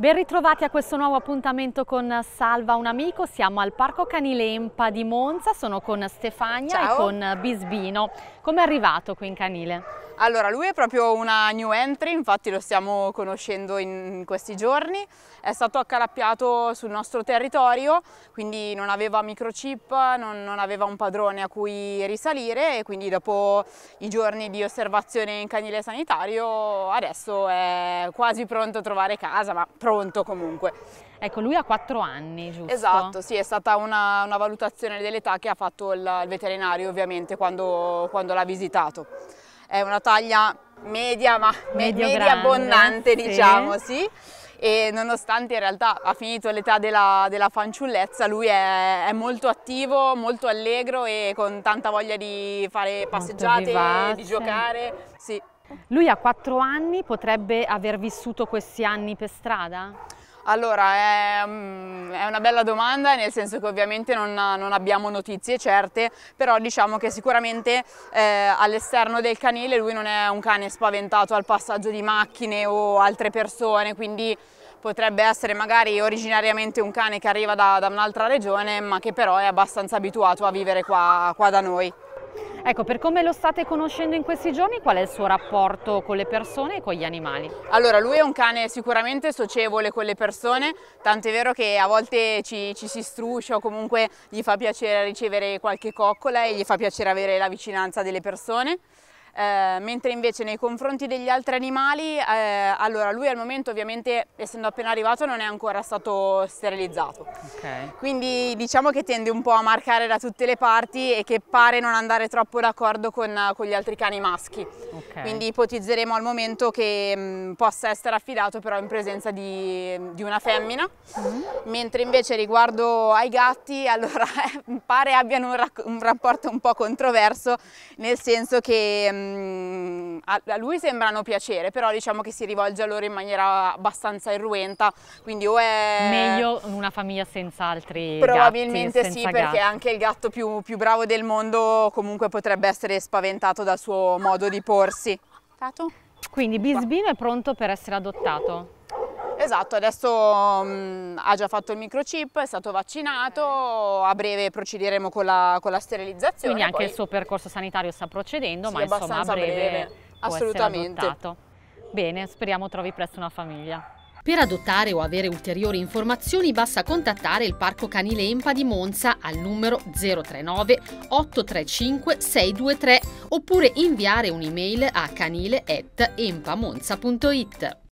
Ben ritrovati a questo nuovo appuntamento con Salva un amico, siamo al Parco Canilempa di Monza, sono con Stefania Ciao. e con Bisbino. Come è arrivato qui in Canile? Allora, lui è proprio una new entry, infatti lo stiamo conoscendo in questi giorni. È stato accalappiato sul nostro territorio, quindi non aveva microchip, non, non aveva un padrone a cui risalire e quindi dopo i giorni di osservazione in canile sanitario adesso è quasi pronto a trovare casa, ma pronto comunque. Ecco, lui ha quattro anni, giusto? Esatto, sì, è stata una, una valutazione dell'età che ha fatto il, il veterinario ovviamente quando, quando l'ha visitato è una taglia media ma media grande, abbondante sì. diciamo sì e nonostante in realtà ha finito l'età della, della, fanciullezza, lui è, è, molto attivo, molto allegro e con tanta voglia di fare passeggiate, di giocare. Sì. Lui a quattro anni potrebbe aver vissuto questi anni per strada? Allora, è, ehm, è, una bella domanda, nel senso che ovviamente non, non abbiamo notizie certe, però diciamo che sicuramente eh, all'esterno del canile lui non è un cane spaventato al passaggio di macchine o altre persone, quindi potrebbe essere magari originariamente un cane che arriva da, da un'altra regione, ma che però è abbastanza abituato a vivere qua, qua da noi. Ecco, per come lo state conoscendo in questi giorni, qual è il suo rapporto con le persone e con gli animali? Allora, lui è un cane sicuramente socievole con le persone, tanto è vero che a volte ci, ci si struscia o comunque gli fa piacere ricevere qualche coccola e gli fa piacere avere la vicinanza delle persone eh, mentre invece nei confronti degli altri animali, eh, allora lui al momento ovviamente essendo appena arrivato non è ancora stato sterilizzato. Okay. Quindi diciamo che tende un po' a marcare da tutte le parti e che pare non andare troppo d'accordo con, con, gli altri cani maschi. Okay. Quindi ipotizzeremo al momento che mh, mm, possa essere affidato però in presenza di, di una femmina, mm -hmm. mentre invece riguardo ai gatti, allora pare abbiano un, un rapporto un po' controverso, nel senso che mm, Ehm, a, lui sembrano piacere, però diciamo che si rivolge a loro in maniera abbastanza irruenta, quindi o è... Meglio una famiglia senza altri Probabilmente gatti, sì, perché anche il gatto più, più bravo del mondo comunque potrebbe essere spaventato dal suo modo di porsi. Tato? Quindi Bisbino è pronto per essere adottato? Esatto, adesso mh, mm, ha già fatto il microchip, è stato vaccinato, a breve procederemo con la, con la sterilizzazione. Quindi anche poi... il suo percorso sanitario sta procedendo, sì, ma insomma a breve, breve assolutamente. Bene, speriamo trovi presto una famiglia. Per adottare o avere ulteriori informazioni basta contattare il Parco Canile Empa di Monza al numero 039 835 623 oppure inviare un'email a canile.empamonza.it.